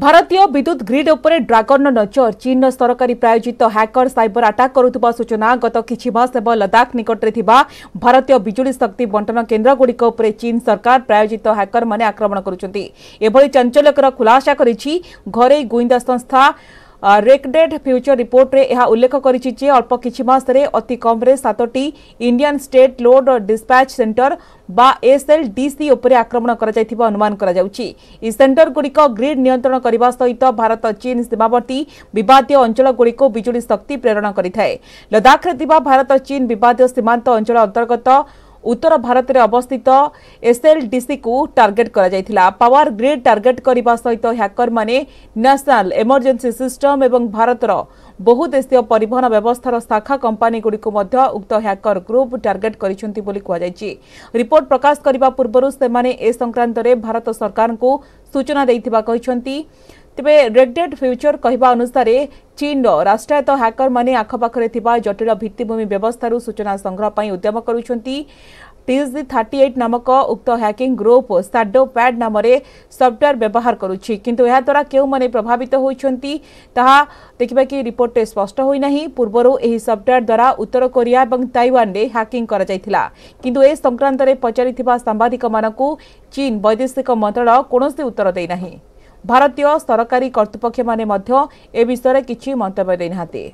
ଭାରତୀୟ ବିଦ୍ୟୁତ୍ ଗ୍ରିଡ୍ ଉପରେ ଡ୍ରାଗନ୍ର ନଜର ଚୀନ୍ର ସରକାରୀ ପ୍ରାୟୋଜିତ ହ୍ୟାକର ସାଇବର ଆଟାକ୍ କରୁଥିବା ସୂଚନା ଗତ କିଛି ମାସ ହେବ ଲଦାଖ ନିକଟରେ ଥିବା ଭାରତୀୟ ବିଜୁଳି ଶକ୍ତି ବଣ୍ଟନ କେନ୍ଦ୍ରଗୁଡ଼ିକ ଉପରେ ଚୀନ୍ ସରକାର ପ୍ରାୟୋଜିତ ହ୍ୟାକରମାନେ ଆକ୍ରମଣ କରୁଛନ୍ତି ଏଭଳି ଚାଞ୍ଚଲ୍ୟକର ଖୁଲାସା କରିଛି ଘରୋଇ ଗୁଇନ୍ଦା ସଂସ୍ଥା ରେକଡେଡ୍ ଫ୍ୟୁଚର ରିପୋର୍ଟରେ ଏହା ଉଲ୍ଲେଖ କରିଛି ଯେ ଅଳ୍ପ କିଛି ମାସରେ ଅତି କମ୍ରେ ସାତଟି Indian state load dispatch centre ବା ଏସ୍ଏଲ୍ଡିସି ଉପରେ ଆକ୍ରମଣ କରାଯାଇଥିବା ଅନୁମାନ କରାଯାଉଛି ଏହି ସେଣ୍ଟରଗୁଡ଼ିକ ଗ୍ରିଡ୍ ନିୟନ୍ତ୍ରଣ କରିବା ସହିତ ଭାରତ ଚୀନ୍ ସୀମାବର୍ତ୍ତୀ ବିବାଦୀୟ ଅଞ୍ଚଳଗୁଡ଼ିକୁ ବିଜୁଳି ଶକ୍ତି ପ୍ରେରଣ କରିଥାଏ ଲଦାଖରେ ଥିବା ଭାରତ ଚୀନ୍ ବିବାଦୀୟ ସୀମାନ୍ତ ଅଞ୍ଚଳ ଅନ୍ତର୍ଗତ ଉତ୍ତର ଭାରତରେ ଅବସ୍ଥିତ ଏସ୍ଏଲ୍ଡିସିକୁ ଟାର୍ଗେଟ୍ କରାଯାଇଥିଲା ପାୱାର ଗ୍ରିଡ୍ ଟାର୍ଗେଟ୍ କରିବା ସହିତ ହ୍ୟାକରମାନେ ନ୍ୟାସନାଲ୍ ଏମର୍ଜେନ୍ସି ସିଷ୍ଟମ୍ ଏବଂ ଭାରତର ବହୁଦେଶୀୟ ପରିବହନ ବ୍ୟବସ୍ଥାର ଶାଖା କମ୍ପାନୀଗୁଡ଼ିକୁ ମଧ୍ୟ ଉକ୍ତ ହ୍ୟାକର ଗ୍ରୁପ୍ ଟାର୍ଗେଟ୍ କରିଛନ୍ତି ବୋଲି କୁହାଯାଇଛି ରିପୋର୍ଟ ପ୍ରକାଶ କରିବା ପୂର୍ବରୁ ସେମାନେ ଏ ସଂକ୍ରାନ୍ତରେ ଭାରତ ସରକାରଙ୍କୁ ସୂଚନା ଦେଇଥିବା କହିଛନ୍ତି ତେବେ ରେଗ୍ଡେଡ୍ ଫ୍ୟୁଚର କହିବା ଅନୁସାରେ ଚୀନର ରାଷ୍ଟ୍ରାୟତ୍ତ ହ୍ୟାକରମାନେ ଆଖପାଖରେ ଥିବା ଜଟିଳ ଭିତ୍ତିଭୂମି ବ୍ୟବସ୍ଥାରୁ ସୂଚନା ସଂଗ୍ରହ ପାଇଁ ଉଦ୍ୟମ କରୁଛନ୍ତି ଟିଜି ଥାର୍ଟି ଏଇଟ୍ ନାମକ ଉକ୍ତ ହ୍ୟାକିଂ ଗ୍ରୁପ୍ ସାଡୋ ପ୍ୟାଡ୍ ନାମରେ ସଫ୍ଟୱେୟାର ବ୍ୟବହାର କରୁଛି କିନ୍ତୁ ଏହାଦ୍ୱାରା କେଉଁମାନେ ପ୍ରଭାବିତ ହୋଇଛନ୍ତି ତାହା ଦେଖିବା କି ରିପୋର୍ଟରେ ସ୍ପଷ୍ଟ ହୋଇନାହିଁ ପୂର୍ବରୁ ଏହି ସଫ୍ଟୱେୟାର ଦ୍ୱାରା ଉତ୍ତର କୋରିଆ ଏବଂ ତାଇୱାନରେ ହ୍ୟାକିଂ କରାଯାଇଥିଲା କିନ୍ତୁ ଏ ସଂକ୍ରାନ୍ତରେ ପଚାରିଥିବା ସାମ୍ବାଦିକମାନଙ୍କୁ ଚୀନ୍ ବୈଦେଶିକ ମନ୍ତ୍ରଣାଳୟ କୌଣସି ଉତ୍ତର ଦେଇନାହିଁ ଭାରତୀୟ ସରକାରୀ କର୍ତ୍ତୃପକ୍ଷମାନେ ମଧ୍ୟ ଏ ବିଷୟରେ କିଛି ମନ୍ତବ୍ୟ ଦେଇନାହାନ୍ତି